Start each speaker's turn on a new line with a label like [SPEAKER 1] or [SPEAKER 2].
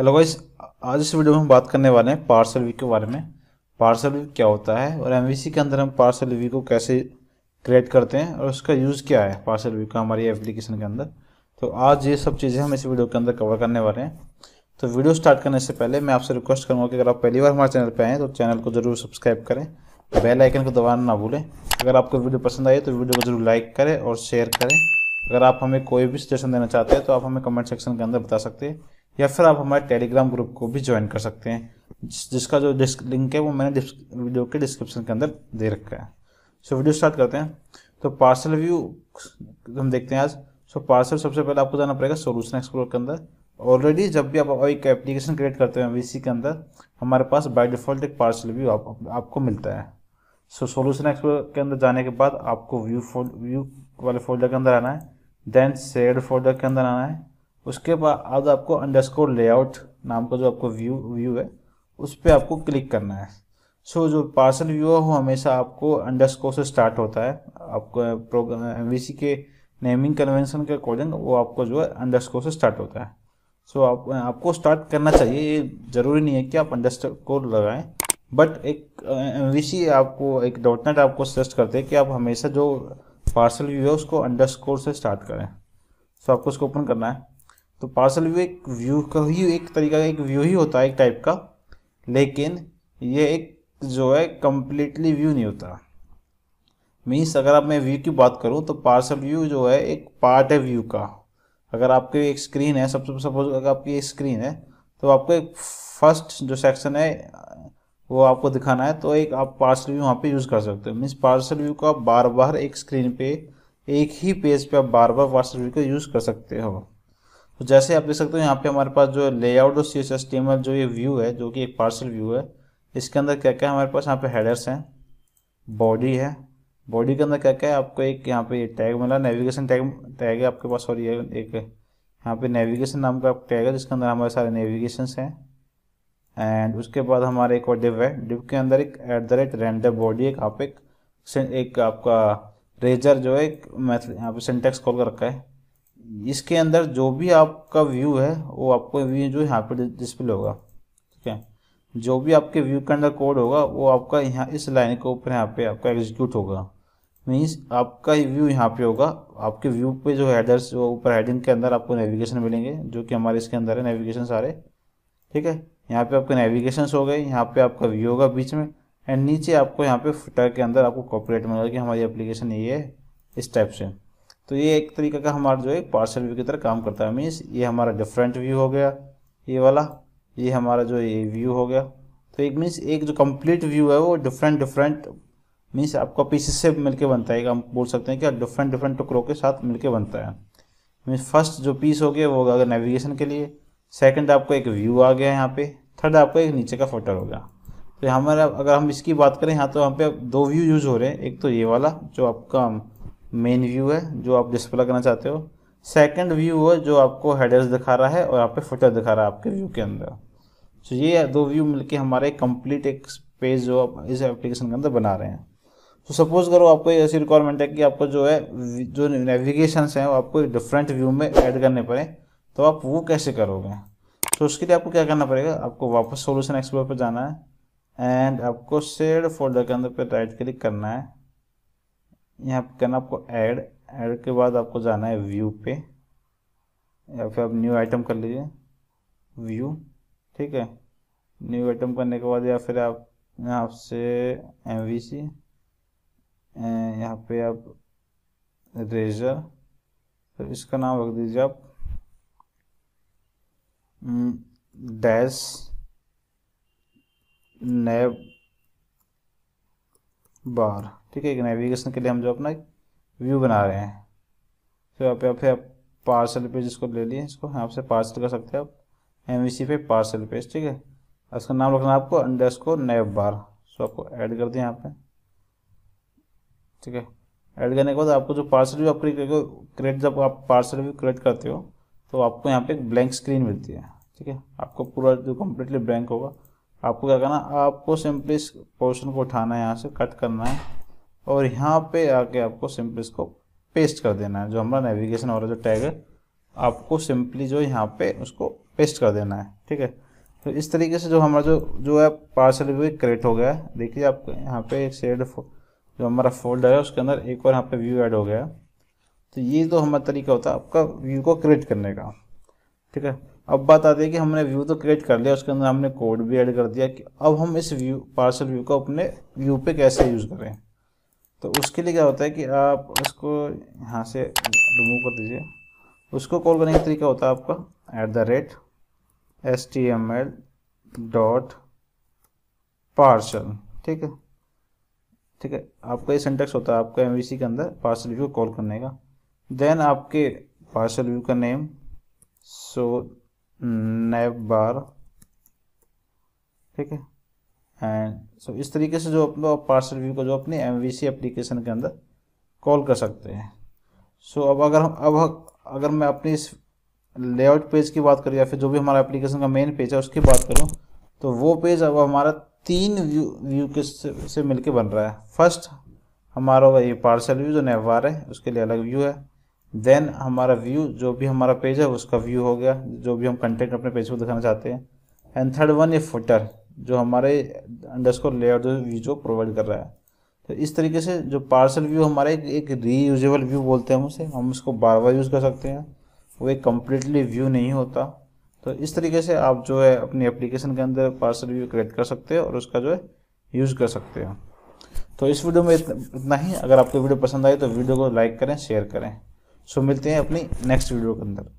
[SPEAKER 1] hello guys आज इस video में हम बात करने वाले हैं पार्सल वी के बारे में पार्सल वी क्या होता है और एम के अंदर हम पार्सल वी को कैसे क्रिएट करते हैं और उसका यूज़ क्या है पार्सल वी का हमारी एप्लीकेशन के अंदर तो आज ये सब चीज़ें हम इस वीडियो के अंदर कवर करने वाले हैं तो वीडियो स्टार्ट करने से पहले मैं आपसे रिक्वेस्ट करूँगा कि अगर आप पहली बार हमारे चैनल पर आएँ तो चैनल को ज़रूर सब्सक्राइब करें बेल आइकन को दबाना ना भूलें अगर आपको वीडियो पसंद आए तो वीडियो को ज़रूर लाइक करें और शेयर करें अगर आप हमें कोई भी सजेशन देना चाहते हैं तो आप हमें कमेंट सेक्शन के अंदर बता सकते हैं या फिर आप हमारे टेलीग्राम ग्रुप को भी ज्वाइन कर सकते हैं जिस, जिसका जो डिस्क लिंक है वो मैंने वीडियो के डिस्क्रिप्शन के अंदर दे रखा है सो वीडियो स्टार्ट करते हैं तो पार्सल व्यू हम देखते हैं आज सो पार्सल सबसे पहले आपको जाना पड़ेगा सोल्यूशन एक्सप्लोर के अंदर ऑलरेडी जब भी आप एक एप्लीकेशन क्रिएट करते हैं वी के अंदर हमारे पास बाय डिफ़ॉल्ट एक पार्सल व्यू आप, आपको मिलता है सो सोल्यूशन एक्सप्लोर के अंदर जाने के बाद आपको व्यू फोल्ड व्यू वाले फोल्डर के अंदर आना है देन शेयर फोल्डर के अंदर आना है उसके बाद आपको अंडरस्कोर लेआउट नाम का जो आपको व्यू व्यू है उस पर आपको क्लिक करना है सो so, जो पार्सल व्यू है वो हमेशा आपको अंडरस्कोर से स्टार्ट होता है आपको प्रोग्राम एम के नेमिंग कन्वेंशन के अकॉर्डिंग वो आपको जो है अंडरस्कोर से स्टार्ट होता है सो so, आप आपको स्टार्ट करना चाहिए ये ज़रूरी नहीं है कि आप अंडरस्कोर लगाएं बट एक एम आपको एक डॉट नेट आपको सजेस्ट करते हैं कि आप हमेशा जो पार्सल व्यू है उसको अंडरस्कोर से स्टार्ट करें सो so, आपको उसको ओपन करना है तो पार्सल व्यू एक व्यू का ही एक तरीका का एक व्यू ही होता है एक टाइप का लेकिन ये एक जो है कम्प्लीटली व्यू नहीं होता मीन्स अगर आप मैं व्यू की बात करूँ तो पार्सल व्यू जो है एक पार्ट है व्यू का अगर आपके एक स्क्रीन है सबसे सपोज अगर आपकी एक स्क्रीन है तो आपको एक फर्स्ट जो सेक्शन है वो आपको दिखाना है तो एक आप पार्सल व्यू वहाँ पे यूज़ कर सकते हो मीन्स पार्सल व्यू को आप बार बार एक स्क्रीन पे एक ही पेज पे आप बार बार पार्सल व्यू का यूज़ कर सकते हो तो जैसे आप देख सकते हो यहाँ पे हमारे पास जो लेआउट और सी एस जो ये व्यू है जो कि एक पार्सल व्यू है इसके अंदर क्या क्या है हमारे पास यहाँ पे हेडर्स हैं बॉडी है बॉडी के अंदर क्या क्या है आपको एक यहाँ पे टैग मिला नेविगेशन टैग टैग है आपके पास और ये एक यहाँ पे नेविगेशन नाम का टैग है जिसके अंदर हमारे सारे नेविगेशन हैं एंड उसके बाद हमारे एक और डिप है डिप के अंदर एक at the rate render body एक आप एक एक आपका रेजर जो है एक मैथ यहाँ पे सिंटेक्स कॉल कर रखा है इसके अंदर जो भी आपका व्यू है वो आपको व्यू जो यहाँ पे डिस्प्ले होगा ठीक है जो भी आपके व्यू के अंदर कोड होगा वो आपका यहाँ इस लाइन के ऊपर यहाँ पे आपका एग्जीक्यूट होगा मीन्स आपका ही व्यू यहाँ पे होगा आपके व्यू पे जो हैडर्स जो ऊपर हेडिंग के अंदर आपको नेविगेशन मिलेंगे जो कि हमारे इसके अंदर है नेविगेशन सारे ठीक है यहाँ पे आपके नेविगेशन हो गए यहाँ पे आपका व्यू होगा बीच में एंड नीचे आपको यहाँ पे फुटर के अंदर आपको कॉपरेट मिलेगा कि हमारी एप्लीकेशन ये है इस टाइप से तो ये एक तरीका का हमारा जो है पार्सल व्यू की तरह काम करता है मीन्स ये हमारा डिफरेंट व्यू हो गया ये वाला ये हमारा जो ये व्यू हो गया तो एक मीन्स एक जो कंप्लीट व्यू है वो डिफरेंट डिफरेंट मीन्स आपका पीसेस से मिलके बनता है हम बोल सकते हैं कि डिफरेंट डिफरेंट टुकड़ों के साथ मिलके बनता है मीन्स फर्स्ट जो पीस हो गया वो होगा नेविगेशन के लिए सेकंड आपको एक व्यू आ गया यहाँ पे थर्ड आपको एक नीचे का फोटर हो गया तो हमारा अगर हम इसकी बात करें यहाँ तो यहाँ पे दो व्यू यूज़ हो रहे हैं एक तो ये वाला जो आपका मेन व्यू है जो आप डिस्प्ले करना चाहते हो सेकंड व्यू है जो आपको हेडर्स दिखा रहा है और यहाँ पे फुटर दिखा रहा है आपके व्यू के अंदर तो ये दो व्यू मिलके हमारे कंप्लीट एक पेज जो आप इस एप्लीकेशन के अंदर बना रहे हैं तो सपोज करो आपको ऐसी रिक्वायरमेंट है कि आपको जो है जो नेविगेशन हैं वो आपको डिफरेंट व्यू में ऐड करने पड़े तो आप वो कैसे करोगे तो उसके लिए आपको क्या करना पड़ेगा आपको वापस सोल्यूशन एक्सप्लोर पर जाना है एंड आपको सेड फोल्डर के अंदर पर राइट क्लिक करना है यहाँ पर करना आपको ऐड ऐड के बाद आपको जाना है व्यू पे या फिर आप न्यू आइटम कर लीजिए व्यू ठीक है न्यू आइटम करने के बाद या फिर आप यहाँ से एम वी सी यहाँ पे आप रेजर तो इसका नाम रख दीजिए आप डैश हम्म, नैब बार ठीक है कि नेविगेशन के लिए हम जो अपना व्यू बना रहे हैं तो यहाँ पे आप फिर आप पार्सल पेज इसको ले लिए इसको यहाँ से पार्सल कर सकते हैं आप एम पे पार्सल पेज ठीक है इसका नाम रखना आपको अंडर इसको नेव बार सो आपको ऐड कर दिया यहाँ पे ठीक है ऐड करने के बाद आपको जो पार्सल व्यू आप क्रिएट जब आप पार्सल भी क्रिएट करते हो तो आपको यहाँ पे एक ब्लैंक स्क्रीन मिलती है ठीक है आपको पूरा जो कम्प्लीटली ब्लैंक होगा आपको क्या करना आपको सिंपली इस पोर्शन को उठाना है यहाँ से कट करना है और यहाँ पे आके आपको सिंपली इसको पेस्ट कर देना है जो हमारा नेविगेशन वाला जो टैग है आपको सिंपली जो यहाँ पे उसको पेस्ट कर देना है ठीक है तो इस तरीके से जो हमारा जो जो है पार्सल व्यू क्रिएट हो गया है देखिए आप यहाँ पे एक शेड जो हमारा फोल्डर है उसके अंदर एक और यहाँ पे व्यू ऐड हो गया है तो ये तो हमारा तरीका होता है आपका व्यू को क्रिएट करने का ठीक है अब बात आती है कि हमने व्यू तो क्रिएट कर लिया उसके अंदर हमने कोड भी ऐड कर दिया कि अब हम इस व्यू पार्सल व्यू को अपने व्यू पे कैसे यूज़ करें तो उसके लिए क्या होता है कि आप इसको यहाँ से रिमूव कर दीजिए उसको कॉल करने का तरीका होता है आपका at the rate S T M L dot partial ठीक है ठीक है आपका ये सेंटेक्स होता है आपका एम के अंदर पार्सल व्यू कॉल करने का देन आपके पार्सल व्यू का नेम सो so, बार ठीक है एंड सो इस तरीके से जो अपना पार्सल व्यू को जो अपने एम एप्लीकेशन के अंदर कॉल कर सकते हैं सो so, अब अगर हम अब अगर मैं अपने इस लेआउट पेज की बात करूँ या फिर जो भी हमारा एप्लीकेशन का मेन पेज है उसकी बात करूँ तो वो पेज अब हमारा तीन व्यू व्यू के से, से मिलके बन रहा है फर्स्ट हमारा ये पार्सल व्यू जो नेवार है उसके लिए अलग व्यू है देन हमारा व्यू जो भी हमारा पेज है उसका व्यू हो गया जो भी हम कंटेंट अपने पेज को दिखाना चाहते हैं एंड थर्ड वन ये फुटर जो हमारे अंडरस्कोर लेआउट जो व्यू जो प्रोवाइड कर रहा है तो इस तरीके से जो पार्सल व्यू हमारा एक, एक रीयूजेबल व्यू बोलते हैं हम उसे हम उसको बार बार यूज़ कर सकते हैं वो एक कम्प्लीटली व्यू नहीं होता तो इस तरीके से आप जो है अपनी एप्लीकेशन के अंदर पार्सल व्यू क्रिएट कर सकते हो और उसका जो है यूज़ कर सकते हो तो इस वीडियो में इतना ही अगर आपको वीडियो पसंद आए तो वीडियो को लाइक करें शेयर करें सो मिलते हैं अपनी नेक्स्ट वीडियो के अंदर